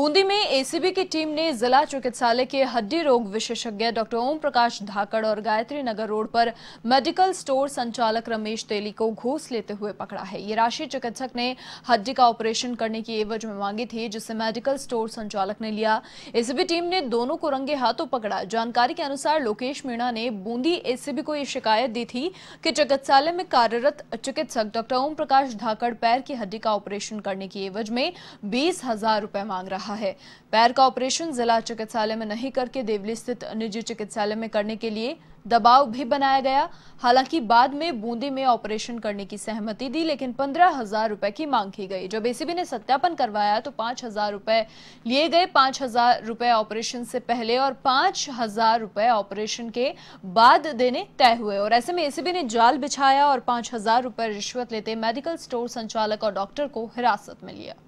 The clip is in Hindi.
बूंदी में एसीबी की टीम ने जिला चिकित्सालय के हड्डी रोग विशेषज्ञ डॉक्टर ओम प्रकाश धाकड़ और गायत्री नगर रोड पर मेडिकल स्टोर संचालक रमेश तेली को घूस लेते हुए पकड़ा है ये राशि चिकित्सक ने हड्डी का ऑपरेशन करने की एवज में मांगी थी जिसे मेडिकल स्टोर संचालक ने लिया एसीबी टीम ने दोनों को रंगे हाथों पकड़ा जानकारी के अनुसार लोकेश मीणा ने बूंदी एसीबी को ये शिकायत दी थी कि चिकित्सालय में कार्यरत चिकित्सक डॉक्टर ओम प्रकाश धाकड़ पैर की हड्डी का ऑपरेशन करने की एवज में बीस हजार मांग रहा रहा है पैर का ऑपरेशन जिला चिकित्सालय में नहीं करके देवली स्थित निजी चिकित्सालय में करने के लिए दबाव भी बनाया गया हालांकि बाद में बूंदी में ऑपरेशन करने की सहमति दी लेकिन पंद्रह हजार रुपए की मांग की गई जब एसीबी ने सत्यापन करवाया तो पांच हजार रुपए लिए गए पांच हजार रुपए ऑपरेशन से पहले और पांच हजार रुपए ऑपरेशन के बाद देने तय हुए और ऐसे में एसीबी ने जाल बिछाया और पांच हजार रुपए रिश्वत लेते मेडिकल स्टोर संचालक और डॉक्टर को हिरासत में लिया